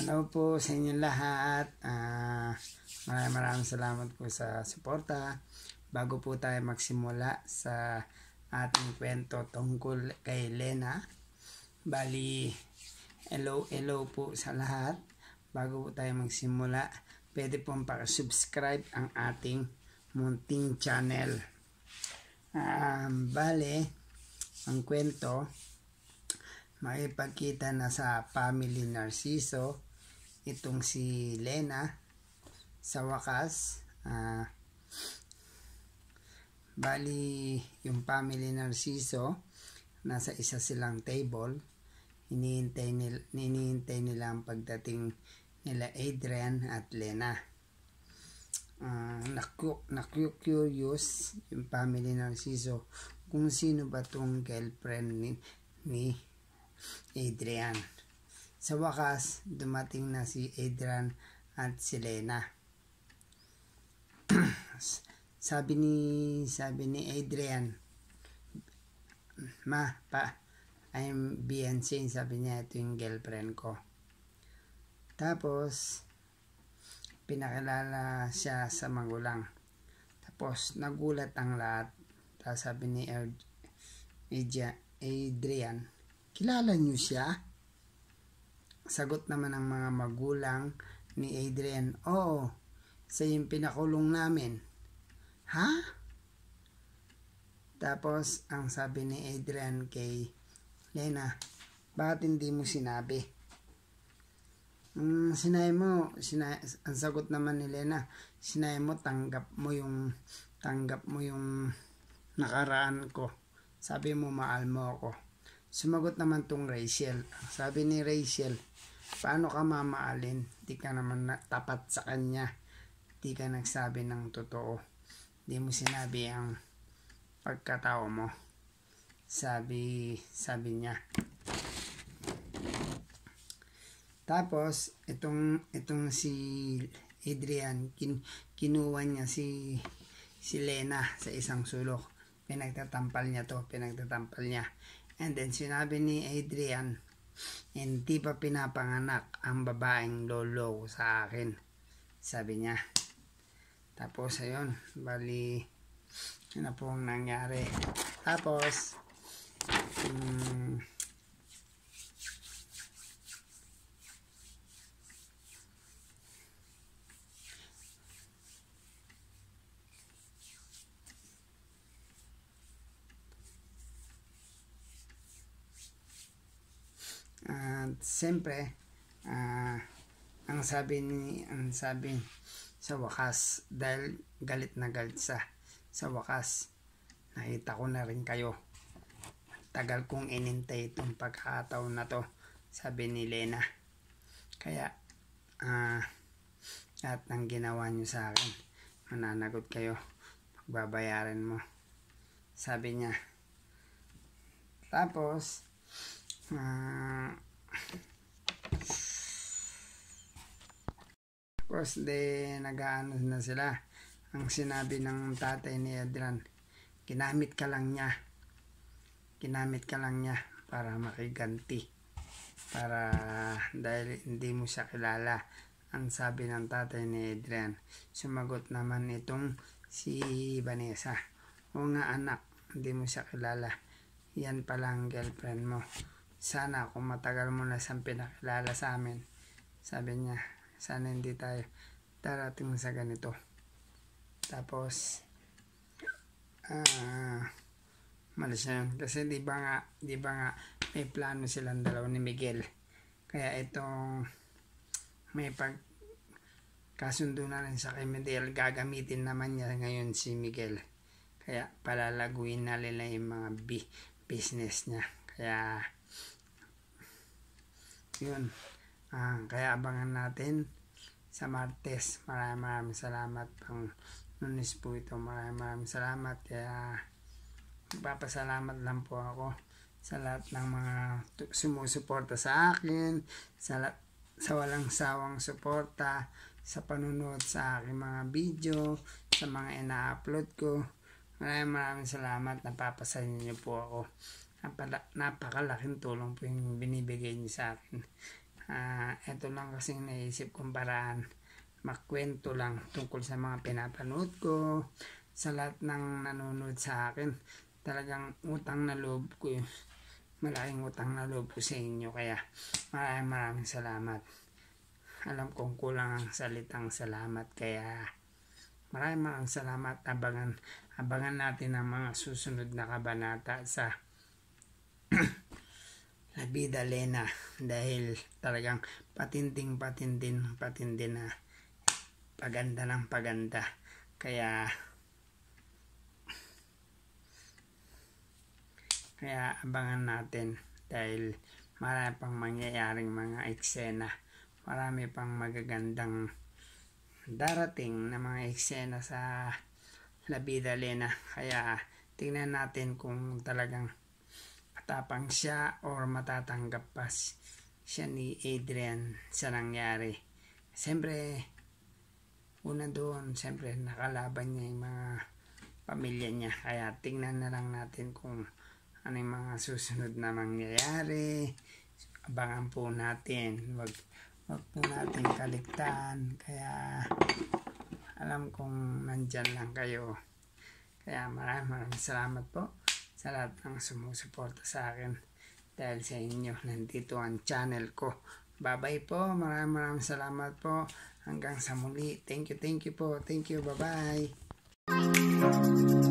Hello po sa inyo lahat. Uh, maraming maraming salamat po sa suporta. Bago po tayo magsimula sa ating kwento tungkol kay Lena. Bali, hello, hello po sa lahat. Bago po tayo magsimula, pwede pong subscribe ang ating munting channel. Um, uh, bale, ang kwento, makipagkita na sa family Narciso itong si Lena sa wakas uh, bali yung family Narciso nasa isa silang table hinihintay nila, hinihintay nila ang pagdating nila Adrian at Lena uh, ah, naku-curious yung family Narciso kung sino ba tong girlfriend ni, ni Adrian sa wakas, dumating na si Adrian at si Lena. sabi ni sabi ni Adrian, "Ma, pa, I'm Beyonce," sabi niya, "ito yung girlfriend ko." Tapos pinakilala siya sa magulang. Tapos nagulat ang lahat. Tapos sabi ni Adrian, "Kilala niyo siya?" Sagot naman ng mga magulang ni Adrian, Oo, sa yung pinakulong namin. Ha? Tapos, ang sabi ni Adrian kay Lena, bakit hindi mo sinabi? Mm, sinay mo, sinay, ang sagot naman ni Lena, sinay mo, tanggap mo yung, tanggap mo yung nakaraan ko. Sabi mo, maal mo ako. Sumagot naman tong Rachel. Sabi ni Rachel, paano ka mamaalin? Di ka naman tapat sa kanya. Di ka nagsabi ng totoo. Di mo sinabi ang pagkatao mo. Sabi, sabi niya. Tapos, itong, itong si Adrian, kin, kinuha niya si, si Lena sa isang sulok. Pinagtatampal niya to, pinagtatampal niya. And then sinabi ni Adrian, hindi pa pinapanganak ang babaeng lolo sa akin. Sabi niya. Tapos ayun, bali yun na pong nangyari. Tapos, um, At siyempre, uh, ang sabi ni ang sabi sa wakas dahil galit na galit sa sa wakas nakita ko na rin kayo tagal kong inintay itong pagkakataon na to sabi ni Lena kaya uh, ah, at ng ginawa nyo sa akin mananagot kayo pagbabayaran mo sabi niya tapos uh, tapos de nagaano na sila. Ang sinabi ng tatay ni Adrian, kinamit ka lang niya. Kinamit ka lang niya para makiganti. Para dahil hindi mo siya kilala. Ang sabi ng tatay ni Adrian, sumagot naman itong si Vanessa. O nga anak, hindi mo siya kilala. Yan pala ang girlfriend mo sana kung matagal mo na siyang pinakilala sa amin. Sabi niya, sana hindi tayo darating sa ganito. Tapos, ah, uh, mali siya yun. Kasi di ba nga, di ba nga, may plano silang dalawa ni Miguel. Kaya itong may pag kasundo na rin sa kay Miguel, gagamitin naman niya ngayon si Miguel. Kaya palalaguin na nila yung mga bi business niya. Kaya, Martes yun. Uh, kaya abangan natin sa Martes. Maraming maraming salamat pang nunis po ito. Maraming maraming salamat. Kaya papasalamat lang po ako sa lahat ng mga sumusuporta sa akin, sa, sa walang sawang suporta, sa panunod sa aking mga video, sa mga ina-upload ko. Maraming maraming salamat. Napapasahin niyo po ako napala, napakalaking tulong po yung binibigay niyo sa akin. Uh, ah, ito lang kasing naisip kong paraan makwento lang tungkol sa mga pinapanood ko, sa lahat ng nanonood sa akin. Talagang utang na loob ko yun. Malaking utang na loob ko sa inyo. Kaya maraming maraming salamat. Alam kong kulang ang salitang salamat. Kaya maraming maraming salamat. Abangan, abangan natin ang mga susunod na kabanata sa na bida lena dahil talagang patinting patintin patintin na paganda ng paganda kaya kaya abangan natin dahil marami pang mangyayaring mga eksena marami pang magagandang darating na mga eksena sa La Vida Lena kaya tingnan natin kung talagang tatapang siya or matatanggap pa siya ni Adrian sa nangyari. Siyempre, una doon, siyempre nakalaban niya yung mga pamilya niya. Kaya tingnan na lang natin kung ano yung mga susunod na mangyayari. Abangan po natin. Wag, wag po natin kaligtaan. Kaya alam kong nandyan lang kayo. Kaya maraming maraming salamat po sa lahat ng sumusuporta sa akin dahil sa inyo nandito ang channel ko bye bye po maraming maraming salamat po hanggang sa muli thank you thank you po thank you bye bye